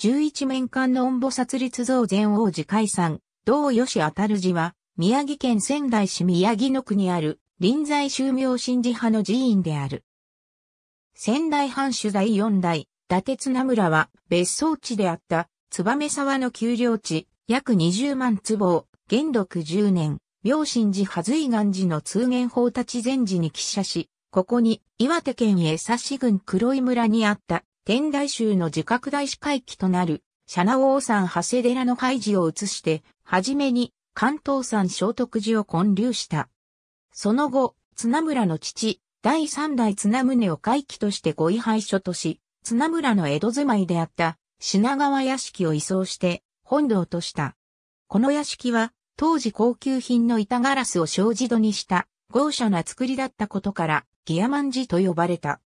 11面の音母殺立像前王子解散、道吉当たる寺は、宮城県仙台市宮城野区にある、臨済宗明神寺派の寺院である。仙台藩主第四代、伊達綱村は、別荘地であった、燕沢の丘陵地、約20万坪を、元禄10年、明神寺派随岩寺の通元法立前寺に寄社し、ここに岩手県江差郡黒井村にあった天台宗の自覚大使会期となる、シャナ王山長谷寺の廃寺を移して、はじめに関東山聖徳寺を建立した。その後、綱村の父、第三代綱宗を会期としてご位廃所とし、綱村の江戸住まいであった品川屋敷を移送して本堂とした。この屋敷は当時高級品の板ガラスを障子戸にした豪奢な作りだったことからギアマン寺と呼ばれた。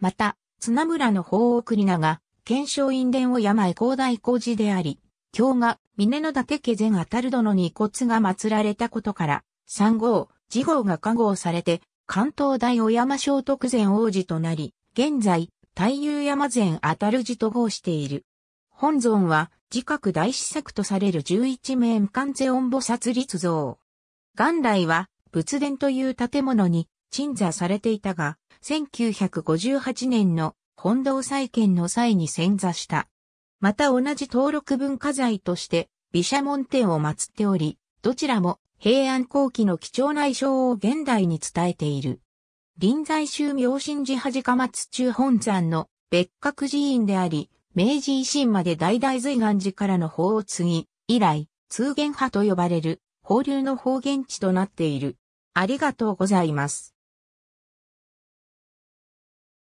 また、綱村の法送り名が、検証院伝を山へ広大工事であり、京が峰の岳家前あたる殿に遺骨が祀られたことから、三号、次号が加号されて、関東大小山聖徳前王子となり、現在、太遊山前あたる寺と号している。本尊は、自覚大施策とされる十一名無関世音菩薩立像。元来は、仏殿という建物に、鎮座されていたが、1958年の本堂再建の際に潜座した。また同じ登録文化財として、毘沙門天を祀っており、どちらも平安後期の貴重な衣装を現代に伝えている。臨済宗明神寺恥か松中本山の別格寺院であり、明治維新まで大々随岸寺からの法を継ぎ、以来、通言派と呼ばれる、法流の方言地となっている。ありがとうございます。